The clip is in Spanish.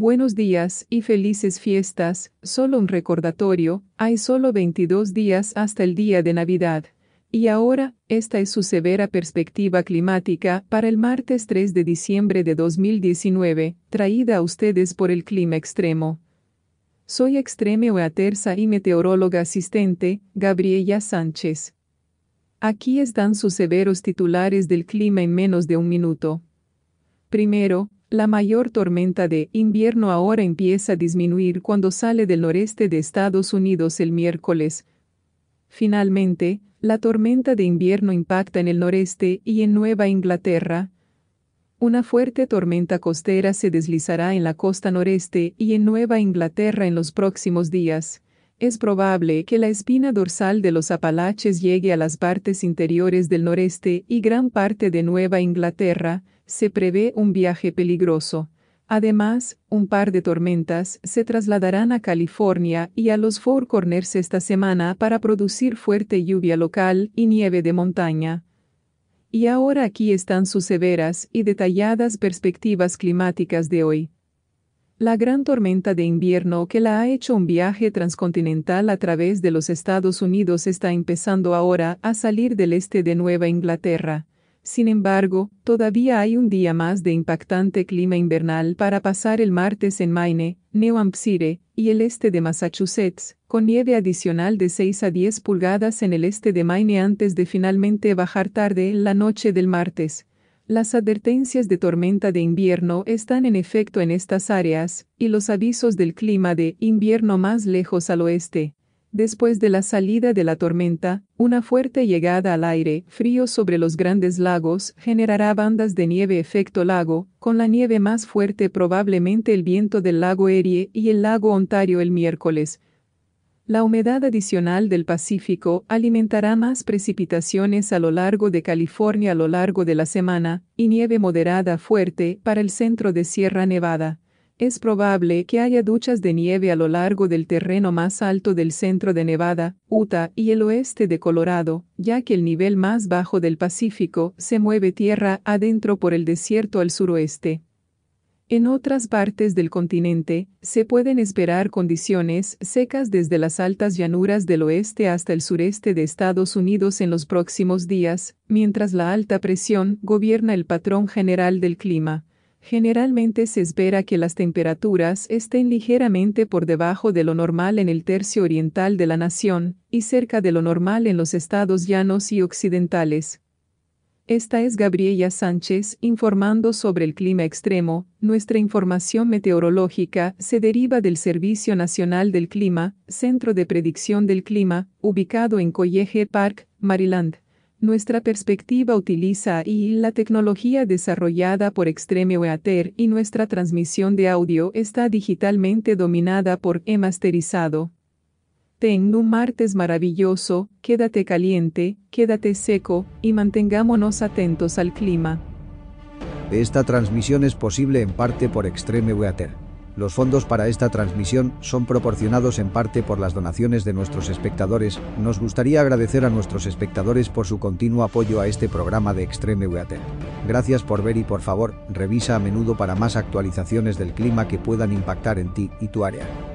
Buenos días y felices fiestas, solo un recordatorio, hay solo 22 días hasta el día de Navidad. Y ahora, esta es su severa perspectiva climática para el martes 3 de diciembre de 2019, traída a ustedes por el clima extremo. Soy extreme Oaterza y meteoróloga asistente, Gabriela Sánchez. Aquí están sus severos titulares del clima en menos de un minuto. Primero, la mayor tormenta de invierno ahora empieza a disminuir cuando sale del noreste de Estados Unidos el miércoles. Finalmente, la tormenta de invierno impacta en el noreste y en Nueva Inglaterra. Una fuerte tormenta costera se deslizará en la costa noreste y en Nueva Inglaterra en los próximos días. Es probable que la espina dorsal de los Apalaches llegue a las partes interiores del noreste y gran parte de Nueva Inglaterra, se prevé un viaje peligroso. Además, un par de tormentas se trasladarán a California y a los Four Corners esta semana para producir fuerte lluvia local y nieve de montaña. Y ahora aquí están sus severas y detalladas perspectivas climáticas de hoy. La gran tormenta de invierno que la ha hecho un viaje transcontinental a través de los Estados Unidos está empezando ahora a salir del este de Nueva Inglaterra sin embargo, todavía hay un día más de impactante clima invernal para pasar el martes en Maine, New Hampshire, y el este de Massachusetts, con nieve adicional de 6 a 10 pulgadas en el este de Maine antes de finalmente bajar tarde en la noche del martes. Las advertencias de tormenta de invierno están en efecto en estas áreas, y los avisos del clima de invierno más lejos al oeste. Después de la salida de la tormenta, una fuerte llegada al aire frío sobre los grandes lagos generará bandas de nieve efecto lago, con la nieve más fuerte probablemente el viento del lago Erie y el lago Ontario el miércoles. La humedad adicional del Pacífico alimentará más precipitaciones a lo largo de California a lo largo de la semana, y nieve moderada fuerte para el centro de Sierra Nevada. Es probable que haya duchas de nieve a lo largo del terreno más alto del centro de Nevada, Utah y el oeste de Colorado, ya que el nivel más bajo del Pacífico se mueve tierra adentro por el desierto al suroeste. En otras partes del continente, se pueden esperar condiciones secas desde las altas llanuras del oeste hasta el sureste de Estados Unidos en los próximos días, mientras la alta presión gobierna el patrón general del clima. Generalmente se espera que las temperaturas estén ligeramente por debajo de lo normal en el tercio oriental de la nación, y cerca de lo normal en los estados llanos y occidentales. Esta es Gabriela Sánchez informando sobre el clima extremo. Nuestra información meteorológica se deriva del Servicio Nacional del Clima, Centro de Predicción del Clima, ubicado en College Park, Maryland. Nuestra perspectiva utiliza y la tecnología desarrollada por Extreme Weather y nuestra transmisión de audio está digitalmente dominada por E masterizado. Ten un martes maravilloso, quédate caliente, quédate seco, y mantengámonos atentos al clima. Esta transmisión es posible en parte por Extreme Weather. Los fondos para esta transmisión son proporcionados en parte por las donaciones de nuestros espectadores. Nos gustaría agradecer a nuestros espectadores por su continuo apoyo a este programa de Extreme Weather. Gracias por ver y por favor, revisa a menudo para más actualizaciones del clima que puedan impactar en ti y tu área.